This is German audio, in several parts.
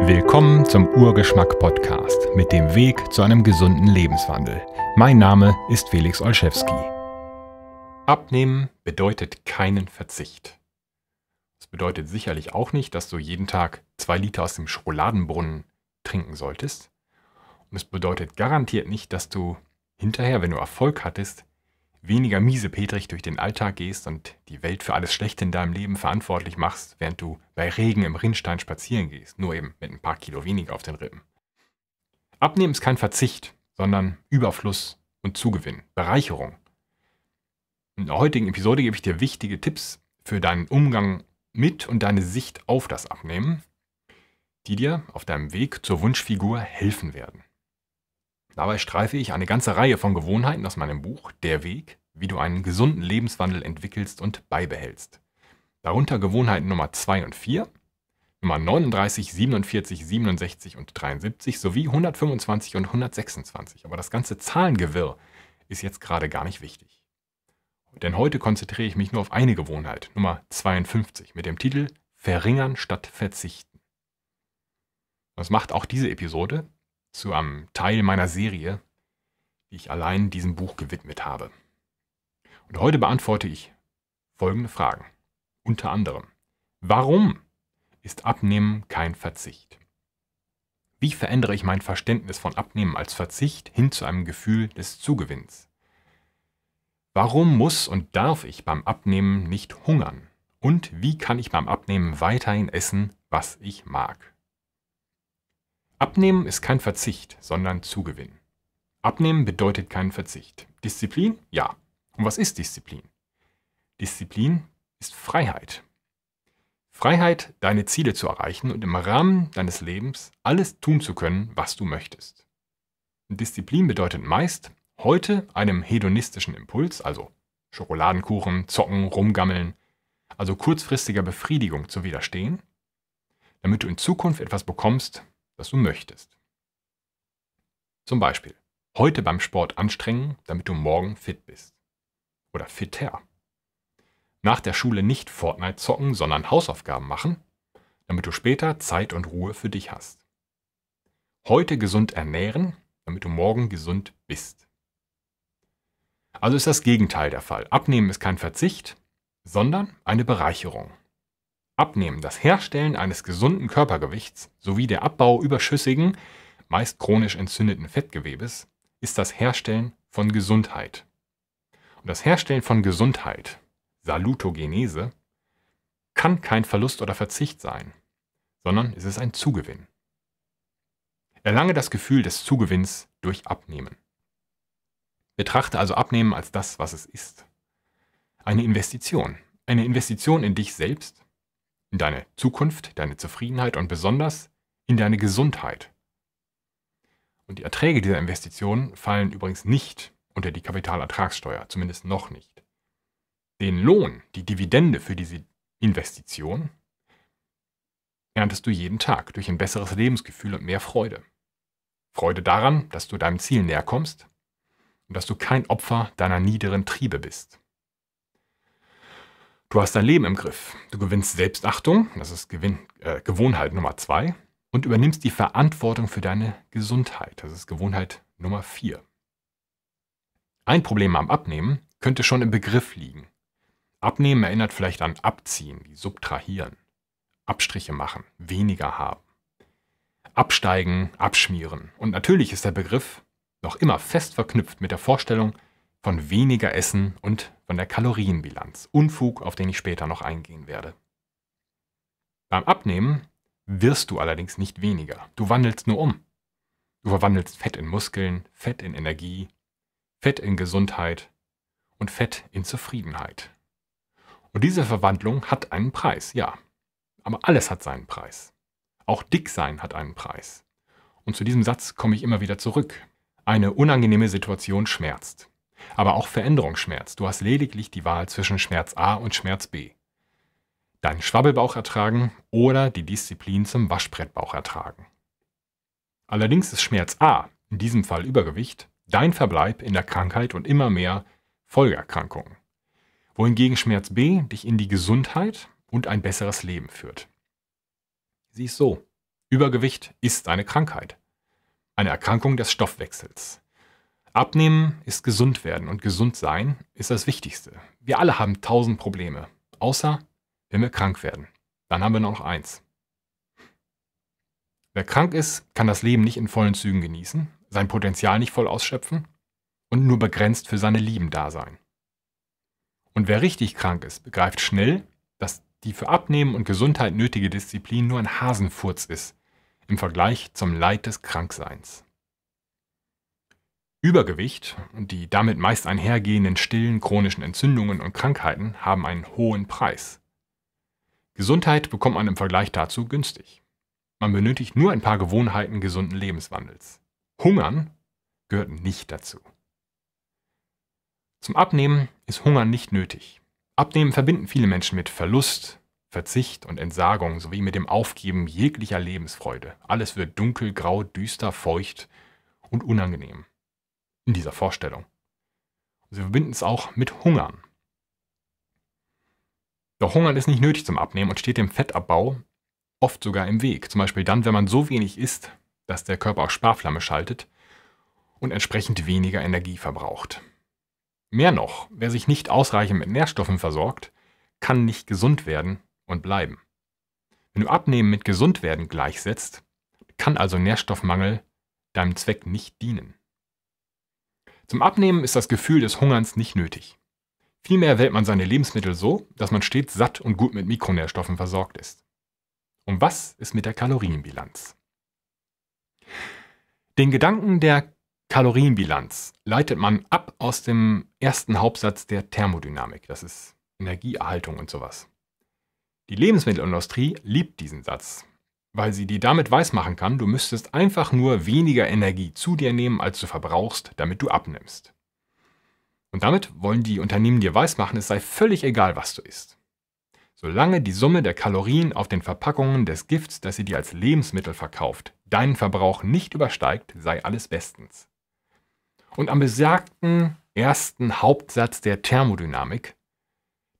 Willkommen zum Urgeschmack Podcast mit dem Weg zu einem gesunden Lebenswandel. Mein Name ist Felix Olszewski. Abnehmen bedeutet keinen Verzicht. Es bedeutet sicherlich auch nicht, dass du jeden Tag zwei Liter aus dem Schokoladenbrunnen trinken solltest. Und es bedeutet garantiert nicht, dass du hinterher, wenn du Erfolg hattest, weniger miesepetrig durch den Alltag gehst und die Welt für alles Schlechte in deinem Leben verantwortlich machst, während du bei Regen im Rinnstein spazieren gehst, nur eben mit ein paar Kilo weniger auf den Rippen. Abnehmen ist kein Verzicht, sondern Überfluss und Zugewinn, Bereicherung. In der heutigen Episode gebe ich dir wichtige Tipps für deinen Umgang mit und deine Sicht auf das Abnehmen, die dir auf deinem Weg zur Wunschfigur helfen werden. Dabei streife ich eine ganze Reihe von Gewohnheiten aus meinem Buch Der Weg, wie du einen gesunden Lebenswandel entwickelst und beibehältst. Darunter Gewohnheiten Nummer 2 und 4, Nummer 39, 47, 67 und 73 sowie 125 und 126. Aber das ganze Zahlengewirr ist jetzt gerade gar nicht wichtig. Denn heute konzentriere ich mich nur auf eine Gewohnheit, Nummer 52, mit dem Titel Verringern statt Verzichten. Das macht auch diese Episode zu einem Teil meiner Serie, die ich allein diesem Buch gewidmet habe. Und heute beantworte ich folgende Fragen. Unter anderem, warum ist Abnehmen kein Verzicht? Wie verändere ich mein Verständnis von Abnehmen als Verzicht hin zu einem Gefühl des Zugewinns? Warum muss und darf ich beim Abnehmen nicht hungern? Und wie kann ich beim Abnehmen weiterhin essen, was ich mag? Abnehmen ist kein Verzicht, sondern Zugewinn. Abnehmen bedeutet keinen Verzicht. Disziplin? Ja. Und was ist Disziplin? Disziplin ist Freiheit. Freiheit, deine Ziele zu erreichen und im Rahmen deines Lebens alles tun zu können, was du möchtest. Disziplin bedeutet meist, heute einem hedonistischen Impuls, also Schokoladenkuchen, Zocken, Rumgammeln, also kurzfristiger Befriedigung zu widerstehen, damit du in Zukunft etwas bekommst, das du möchtest. Zum Beispiel heute beim Sport anstrengen, damit du morgen fit bist. Oder fitter. Nach der Schule nicht Fortnite zocken, sondern Hausaufgaben machen, damit du später Zeit und Ruhe für dich hast. Heute gesund ernähren, damit du morgen gesund bist. Also ist das Gegenteil der Fall. Abnehmen ist kein Verzicht, sondern eine Bereicherung. Abnehmen, das Herstellen eines gesunden Körpergewichts sowie der Abbau überschüssigen, meist chronisch entzündeten Fettgewebes ist das Herstellen von Gesundheit. Und das Herstellen von Gesundheit, Salutogenese, kann kein Verlust oder Verzicht sein, sondern es ist ein Zugewinn. Erlange das Gefühl des Zugewinns durch Abnehmen. Betrachte also Abnehmen als das, was es ist. Eine Investition. Eine Investition in dich selbst in deine Zukunft, deine Zufriedenheit und besonders in deine Gesundheit. Und die Erträge dieser Investitionen fallen übrigens nicht unter die Kapitalertragssteuer, zumindest noch nicht. Den Lohn, die Dividende für diese Investition, erntest du jeden Tag durch ein besseres Lebensgefühl und mehr Freude. Freude daran, dass du deinem Ziel näher kommst und dass du kein Opfer deiner niederen Triebe bist. Du hast dein Leben im Griff. Du gewinnst Selbstachtung, das ist Gewinn, äh, Gewohnheit Nummer zwei, und übernimmst die Verantwortung für deine Gesundheit, das ist Gewohnheit Nummer vier. Ein Problem am Abnehmen könnte schon im Begriff liegen. Abnehmen erinnert vielleicht an Abziehen, wie Subtrahieren, Abstriche machen, weniger haben, Absteigen, Abschmieren. Und natürlich ist der Begriff noch immer fest verknüpft mit der Vorstellung, von weniger Essen und von der Kalorienbilanz. Unfug, auf den ich später noch eingehen werde. Beim Abnehmen wirst du allerdings nicht weniger. Du wandelst nur um. Du verwandelst Fett in Muskeln, Fett in Energie, Fett in Gesundheit und Fett in Zufriedenheit. Und diese Verwandlung hat einen Preis, ja. Aber alles hat seinen Preis. Auch Dicksein hat einen Preis. Und zu diesem Satz komme ich immer wieder zurück. Eine unangenehme Situation schmerzt aber auch Veränderungsschmerz. Du hast lediglich die Wahl zwischen Schmerz A und Schmerz B. Deinen Schwabbelbauch ertragen oder die Disziplin zum Waschbrettbauch ertragen. Allerdings ist Schmerz A, in diesem Fall Übergewicht, dein Verbleib in der Krankheit und immer mehr Folgeerkrankungen. Wohingegen Schmerz B dich in die Gesundheit und ein besseres Leben führt. Siehst es so. Übergewicht ist eine Krankheit. Eine Erkrankung des Stoffwechsels. Abnehmen ist gesund werden und gesund sein ist das Wichtigste. Wir alle haben tausend Probleme, außer wenn wir krank werden. Dann haben wir nur noch eins. Wer krank ist, kann das Leben nicht in vollen Zügen genießen, sein Potenzial nicht voll ausschöpfen und nur begrenzt für seine Lieben da sein. Und wer richtig krank ist, begreift schnell, dass die für Abnehmen und Gesundheit nötige Disziplin nur ein Hasenfurz ist im Vergleich zum Leid des Krankseins. Übergewicht, und die damit meist einhergehenden stillen chronischen Entzündungen und Krankheiten haben einen hohen Preis. Gesundheit bekommt man im Vergleich dazu günstig. Man benötigt nur ein paar Gewohnheiten gesunden Lebenswandels. Hungern gehört nicht dazu. Zum Abnehmen ist Hungern nicht nötig. Abnehmen verbinden viele Menschen mit Verlust, Verzicht und Entsagung sowie mit dem Aufgeben jeglicher Lebensfreude. Alles wird dunkel, grau, düster, feucht und unangenehm in dieser Vorstellung. sie verbinden es auch mit Hungern. Doch Hungern ist nicht nötig zum Abnehmen und steht dem Fettabbau oft sogar im Weg. Zum Beispiel dann, wenn man so wenig isst, dass der Körper auf Sparflamme schaltet und entsprechend weniger Energie verbraucht. Mehr noch, wer sich nicht ausreichend mit Nährstoffen versorgt, kann nicht gesund werden und bleiben. Wenn du Abnehmen mit Gesundwerden gleichsetzt, kann also Nährstoffmangel deinem Zweck nicht dienen. Zum Abnehmen ist das Gefühl des Hungerns nicht nötig. Vielmehr wählt man seine Lebensmittel so, dass man stets satt und gut mit Mikronährstoffen versorgt ist. Und was ist mit der Kalorienbilanz? Den Gedanken der Kalorienbilanz leitet man ab aus dem ersten Hauptsatz der Thermodynamik. Das ist Energieerhaltung und sowas. Die Lebensmittelindustrie liebt diesen Satz weil sie dir damit weismachen kann, du müsstest einfach nur weniger Energie zu dir nehmen, als du verbrauchst, damit du abnimmst. Und damit wollen die Unternehmen dir weismachen, es sei völlig egal, was du isst. Solange die Summe der Kalorien auf den Verpackungen des Gifts, das sie dir als Lebensmittel verkauft, deinen Verbrauch nicht übersteigt, sei alles bestens. Und am besagten ersten Hauptsatz der Thermodynamik,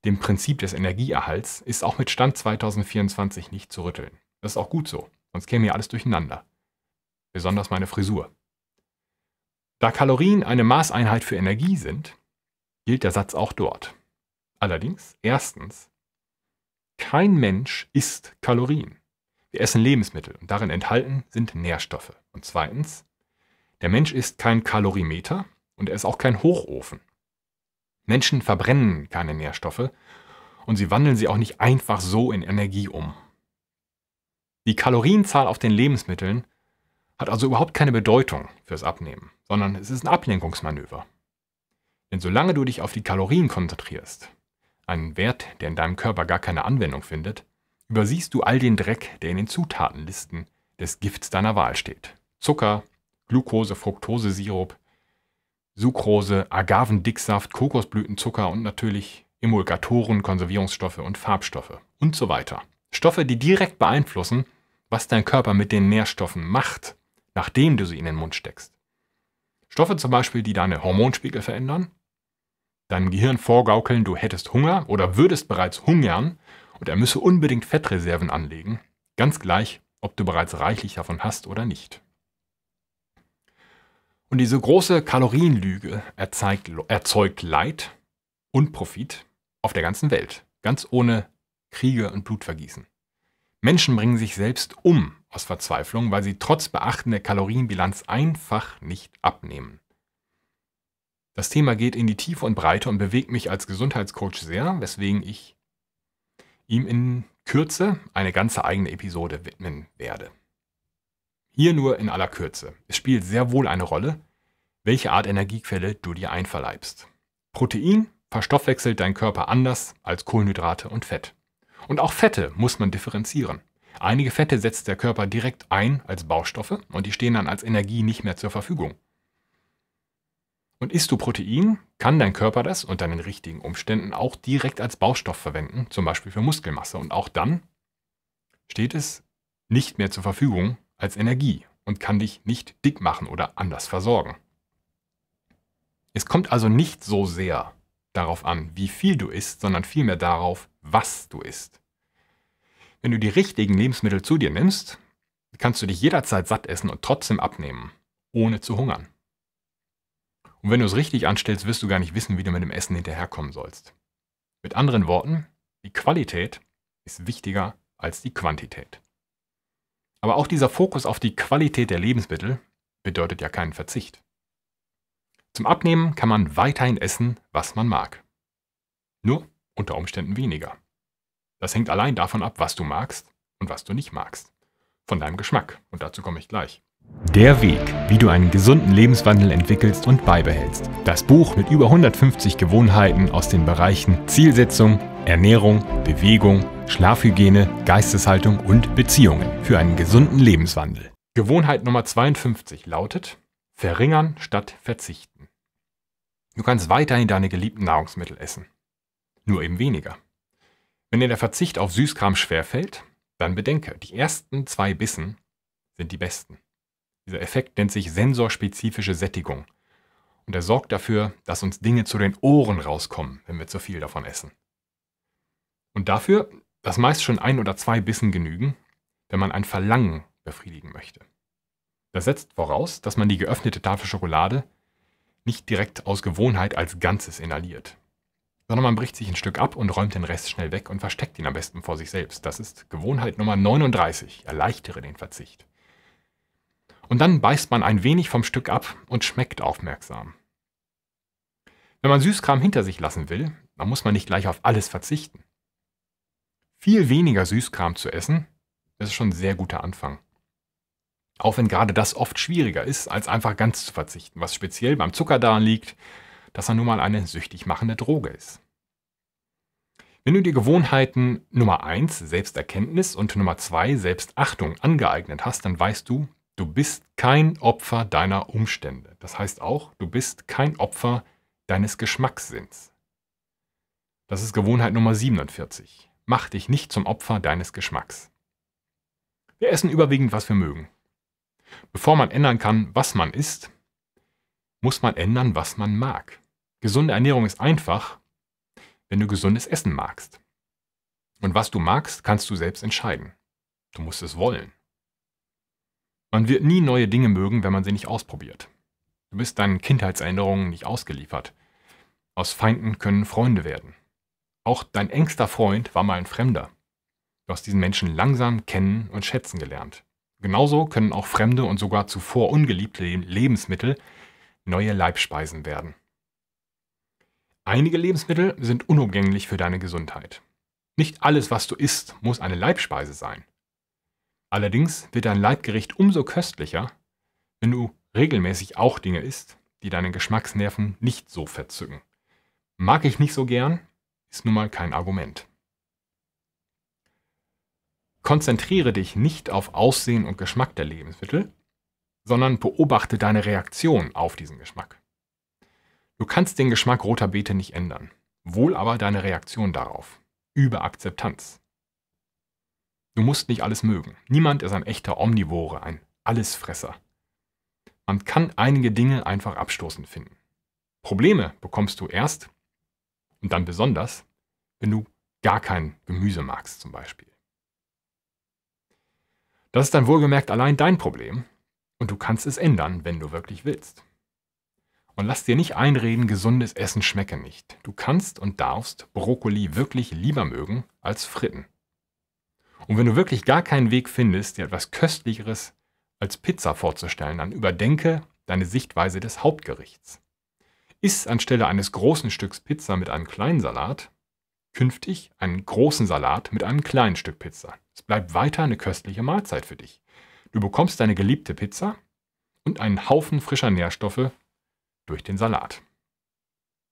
dem Prinzip des Energieerhalts, ist auch mit Stand 2024 nicht zu rütteln. Das ist auch gut so, sonst käme ja alles durcheinander. Besonders meine Frisur. Da Kalorien eine Maßeinheit für Energie sind, gilt der Satz auch dort. Allerdings, erstens, kein Mensch isst Kalorien. Wir essen Lebensmittel und darin enthalten sind Nährstoffe. Und zweitens, der Mensch ist kein Kalorimeter und er ist auch kein Hochofen. Menschen verbrennen keine Nährstoffe und sie wandeln sie auch nicht einfach so in Energie um. Die Kalorienzahl auf den Lebensmitteln hat also überhaupt keine Bedeutung fürs Abnehmen, sondern es ist ein Ablenkungsmanöver. Denn solange du dich auf die Kalorien konzentrierst, einen Wert, der in deinem Körper gar keine Anwendung findet, übersiehst du all den Dreck, der in den Zutatenlisten des Gifts deiner Wahl steht. Zucker, Glucose, Fructose-Sirup, Sucrose, Agavendicksaft, Kokosblütenzucker und natürlich Emulgatoren, Konservierungsstoffe und Farbstoffe und so weiter. Stoffe, die direkt beeinflussen, was dein Körper mit den Nährstoffen macht, nachdem du sie in den Mund steckst. Stoffe zum Beispiel, die deine Hormonspiegel verändern, deinem Gehirn vorgaukeln, du hättest Hunger oder würdest bereits hungern und er müsse unbedingt Fettreserven anlegen, ganz gleich, ob du bereits reichlich davon hast oder nicht. Und diese große Kalorienlüge erzeigt, erzeugt Leid und Profit auf der ganzen Welt, ganz ohne Kriege und Blutvergießen. Menschen bringen sich selbst um aus Verzweiflung, weil sie trotz beachtender Kalorienbilanz einfach nicht abnehmen. Das Thema geht in die Tiefe und Breite und bewegt mich als Gesundheitscoach sehr, weswegen ich ihm in Kürze eine ganze eigene Episode widmen werde. Hier nur in aller Kürze. Es spielt sehr wohl eine Rolle, welche Art Energiequelle du dir einverleibst. Protein verstoffwechselt dein Körper anders als Kohlenhydrate und Fett. Und auch Fette muss man differenzieren. Einige Fette setzt der Körper direkt ein als Baustoffe und die stehen dann als Energie nicht mehr zur Verfügung. Und isst du Protein, kann dein Körper das unter den richtigen Umständen auch direkt als Baustoff verwenden, zum Beispiel für Muskelmasse. Und auch dann steht es nicht mehr zur Verfügung als Energie und kann dich nicht dick machen oder anders versorgen. Es kommt also nicht so sehr darauf an, wie viel du isst, sondern vielmehr darauf, was du isst. Wenn du die richtigen Lebensmittel zu dir nimmst, kannst du dich jederzeit satt essen und trotzdem abnehmen, ohne zu hungern. Und wenn du es richtig anstellst, wirst du gar nicht wissen, wie du mit dem Essen hinterherkommen sollst. Mit anderen Worten, die Qualität ist wichtiger als die Quantität. Aber auch dieser Fokus auf die Qualität der Lebensmittel bedeutet ja keinen Verzicht. Zum Abnehmen kann man weiterhin essen, was man mag. Nur unter Umständen weniger. Das hängt allein davon ab, was du magst und was du nicht magst. Von deinem Geschmack. Und dazu komme ich gleich. Der Weg, wie du einen gesunden Lebenswandel entwickelst und beibehältst. Das Buch mit über 150 Gewohnheiten aus den Bereichen Zielsetzung, Ernährung, Bewegung, Schlafhygiene, Geisteshaltung und Beziehungen für einen gesunden Lebenswandel. Gewohnheit Nummer 52 lautet Verringern statt Verzichten. Du kannst weiterhin deine geliebten Nahrungsmittel essen. Nur eben weniger. Wenn dir der Verzicht auf Süßkram schwerfällt, dann bedenke, die ersten zwei Bissen sind die besten. Dieser Effekt nennt sich sensorspezifische Sättigung. Und er sorgt dafür, dass uns Dinge zu den Ohren rauskommen, wenn wir zu viel davon essen. Und dafür, dass meist schon ein oder zwei Bissen genügen, wenn man ein Verlangen befriedigen möchte. Das setzt voraus, dass man die geöffnete Tafel Schokolade nicht direkt aus Gewohnheit als Ganzes inhaliert, sondern man bricht sich ein Stück ab und räumt den Rest schnell weg und versteckt ihn am besten vor sich selbst. Das ist Gewohnheit Nummer 39, erleichtere den Verzicht. Und dann beißt man ein wenig vom Stück ab und schmeckt aufmerksam. Wenn man Süßkram hinter sich lassen will, dann muss man nicht gleich auf alles verzichten. Viel weniger Süßkram zu essen, das ist schon ein sehr guter Anfang. Auch wenn gerade das oft schwieriger ist, als einfach ganz zu verzichten, was speziell beim Zucker daran liegt, dass er nun mal eine süchtig machende Droge ist. Wenn du dir Gewohnheiten Nummer 1 Selbsterkenntnis und Nummer 2 Selbstachtung angeeignet hast, dann weißt du, du bist kein Opfer deiner Umstände. Das heißt auch, du bist kein Opfer deines Geschmackssinns. Das ist Gewohnheit Nummer 47. Mach dich nicht zum Opfer deines Geschmacks. Wir essen überwiegend, was wir mögen. Bevor man ändern kann, was man isst, muss man ändern, was man mag. Gesunde Ernährung ist einfach, wenn du gesundes Essen magst. Und was du magst, kannst du selbst entscheiden. Du musst es wollen. Man wird nie neue Dinge mögen, wenn man sie nicht ausprobiert. Du bist deinen Kindheitserinnerungen nicht ausgeliefert. Aus Feinden können Freunde werden. Auch dein engster Freund war mal ein Fremder. Du hast diesen Menschen langsam kennen und schätzen gelernt. Genauso können auch fremde und sogar zuvor ungeliebte Lebensmittel neue Leibspeisen werden. Einige Lebensmittel sind unumgänglich für deine Gesundheit. Nicht alles, was du isst, muss eine Leibspeise sein. Allerdings wird dein Leibgericht umso köstlicher, wenn du regelmäßig auch Dinge isst, die deine Geschmacksnerven nicht so verzücken. Mag ich nicht so gern, ist nun mal kein Argument. Konzentriere dich nicht auf Aussehen und Geschmack der Lebensmittel, sondern beobachte deine Reaktion auf diesen Geschmack. Du kannst den Geschmack roter Beete nicht ändern, wohl aber deine Reaktion darauf, über Akzeptanz. Du musst nicht alles mögen. Niemand ist ein echter Omnivore, ein Allesfresser. Man kann einige Dinge einfach abstoßend finden. Probleme bekommst du erst und dann besonders, wenn du gar kein Gemüse magst zum Beispiel. Das ist dann wohlgemerkt allein dein Problem und du kannst es ändern, wenn du wirklich willst. Und lass dir nicht einreden, gesundes Essen schmecke nicht. Du kannst und darfst Brokkoli wirklich lieber mögen als Fritten. Und wenn du wirklich gar keinen Weg findest, dir etwas Köstlicheres als Pizza vorzustellen, dann überdenke deine Sichtweise des Hauptgerichts. Iss anstelle eines großen Stücks Pizza mit einem kleinen Salat künftig einen großen Salat mit einem kleinen Stück Pizza. Es bleibt weiter eine köstliche Mahlzeit für dich. Du bekommst deine geliebte Pizza und einen Haufen frischer Nährstoffe durch den Salat.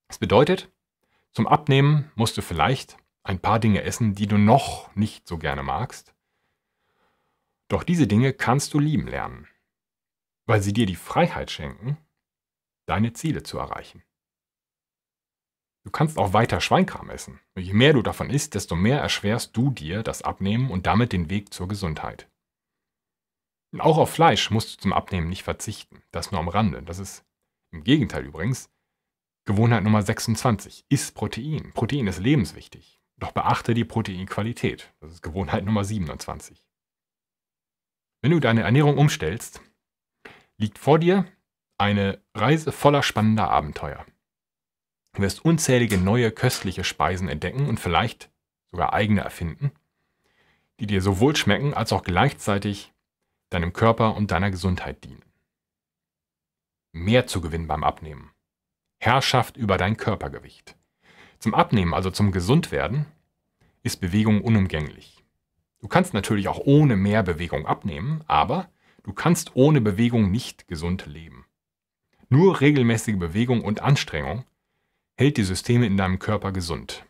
Das bedeutet, zum Abnehmen musst du vielleicht ein paar Dinge essen, die du noch nicht so gerne magst. Doch diese Dinge kannst du lieben lernen, weil sie dir die Freiheit schenken, deine Ziele zu erreichen. Du kannst auch weiter Schweinkram essen. je mehr du davon isst, desto mehr erschwerst du dir das Abnehmen und damit den Weg zur Gesundheit. Und auch auf Fleisch musst du zum Abnehmen nicht verzichten. Das nur am Rande. Das ist im Gegenteil übrigens Gewohnheit Nummer 26. Iss Protein. Protein ist lebenswichtig. Doch beachte die Proteinqualität. Das ist Gewohnheit Nummer 27. Wenn du deine Ernährung umstellst, liegt vor dir eine Reise voller spannender Abenteuer. Du wirst unzählige neue köstliche Speisen entdecken und vielleicht sogar eigene erfinden, die dir sowohl schmecken als auch gleichzeitig deinem Körper und deiner Gesundheit dienen. Mehr zu gewinnen beim Abnehmen. Herrschaft über dein Körpergewicht. Zum Abnehmen, also zum Gesundwerden, ist Bewegung unumgänglich. Du kannst natürlich auch ohne mehr Bewegung abnehmen, aber du kannst ohne Bewegung nicht gesund leben. Nur regelmäßige Bewegung und Anstrengung hält die Systeme in deinem Körper gesund.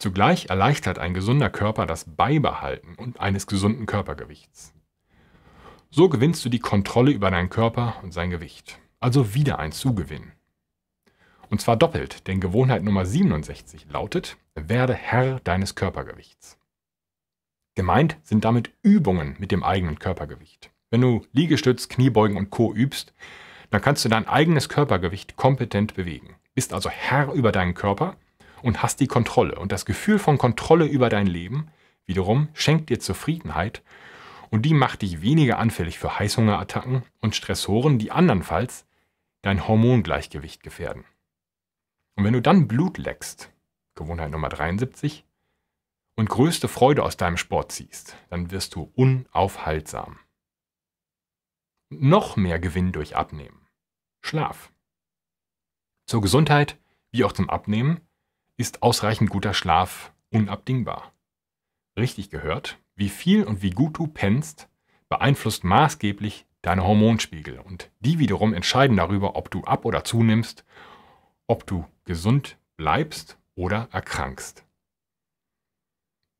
Zugleich erleichtert ein gesunder Körper das Beibehalten und eines gesunden Körpergewichts. So gewinnst du die Kontrolle über deinen Körper und sein Gewicht, also wieder ein Zugewinn. Und zwar doppelt, denn Gewohnheit Nummer 67 lautet, werde Herr deines Körpergewichts. Gemeint sind damit Übungen mit dem eigenen Körpergewicht. Wenn du Liegestütz, Kniebeugen und Co übst, dann kannst du dein eigenes Körpergewicht kompetent bewegen bist also Herr über deinen Körper und hast die Kontrolle. Und das Gefühl von Kontrolle über dein Leben wiederum schenkt dir Zufriedenheit und die macht dich weniger anfällig für Heißhungerattacken und Stressoren, die andernfalls dein Hormongleichgewicht gefährden. Und wenn du dann Blut leckst, Gewohnheit Nummer 73, und größte Freude aus deinem Sport ziehst, dann wirst du unaufhaltsam. Noch mehr Gewinn durch Abnehmen. Schlaf. Zur Gesundheit wie auch zum Abnehmen ist ausreichend guter Schlaf unabdingbar. Richtig gehört, wie viel und wie gut du pennst, beeinflusst maßgeblich deine Hormonspiegel und die wiederum entscheiden darüber, ob du ab oder zunimmst, ob du gesund bleibst oder erkrankst.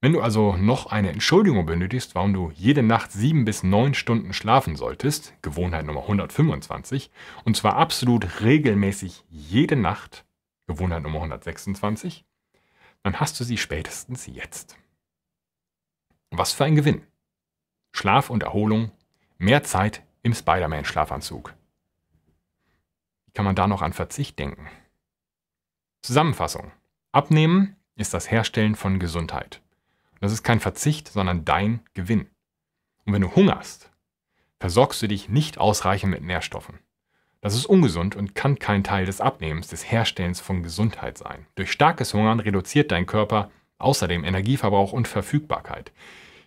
Wenn du also noch eine Entschuldigung benötigst, warum du jede Nacht sieben bis neun Stunden schlafen solltest, Gewohnheit Nummer 125, und zwar absolut regelmäßig jede Nacht, Gewohnheit Nummer 126, dann hast du sie spätestens jetzt. Was für ein Gewinn! Schlaf und Erholung, mehr Zeit im Spider-Man-Schlafanzug. Wie kann man da noch an Verzicht denken? Zusammenfassung. Abnehmen ist das Herstellen von Gesundheit. Das ist kein Verzicht, sondern dein Gewinn. Und wenn du hungerst, versorgst du dich nicht ausreichend mit Nährstoffen. Das ist ungesund und kann kein Teil des Abnehmens, des Herstellens von Gesundheit sein. Durch starkes Hungern reduziert dein Körper außerdem Energieverbrauch und Verfügbarkeit.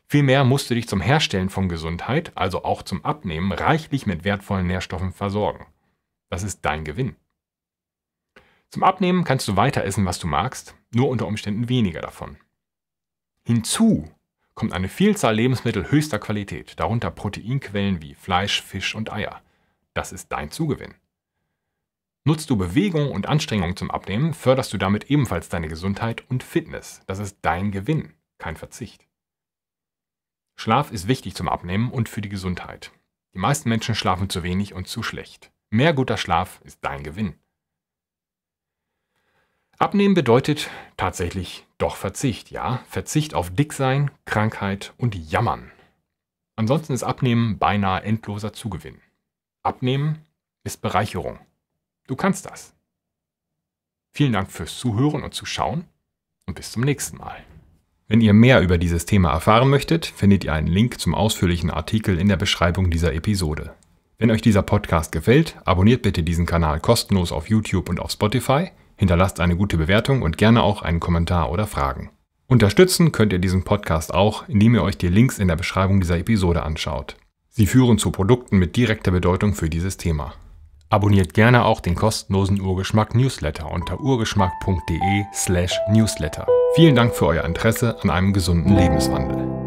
Vielmehr musst du dich zum Herstellen von Gesundheit, also auch zum Abnehmen, reichlich mit wertvollen Nährstoffen versorgen. Das ist dein Gewinn. Zum Abnehmen kannst du weiter essen, was du magst, nur unter Umständen weniger davon. Hinzu kommt eine Vielzahl Lebensmittel höchster Qualität, darunter Proteinquellen wie Fleisch, Fisch und Eier. Das ist dein Zugewinn. Nutzt du Bewegung und Anstrengung zum Abnehmen, förderst du damit ebenfalls deine Gesundheit und Fitness. Das ist dein Gewinn, kein Verzicht. Schlaf ist wichtig zum Abnehmen und für die Gesundheit. Die meisten Menschen schlafen zu wenig und zu schlecht. Mehr guter Schlaf ist dein Gewinn. Abnehmen bedeutet tatsächlich doch Verzicht, ja. Verzicht auf Dicksein, Krankheit und Jammern. Ansonsten ist Abnehmen beinahe endloser Zugewinn. Abnehmen ist Bereicherung. Du kannst das. Vielen Dank fürs Zuhören und Zuschauen und bis zum nächsten Mal. Wenn ihr mehr über dieses Thema erfahren möchtet, findet ihr einen Link zum ausführlichen Artikel in der Beschreibung dieser Episode. Wenn euch dieser Podcast gefällt, abonniert bitte diesen Kanal kostenlos auf YouTube und auf Spotify – hinterlasst eine gute Bewertung und gerne auch einen Kommentar oder Fragen. Unterstützen könnt ihr diesen Podcast auch, indem ihr euch die Links in der Beschreibung dieser Episode anschaut. Sie führen zu Produkten mit direkter Bedeutung für dieses Thema. Abonniert gerne auch den kostenlosen Urgeschmack Newsletter unter urgeschmack.de/newsletter. slash Vielen Dank für euer Interesse an einem gesunden Lebenswandel.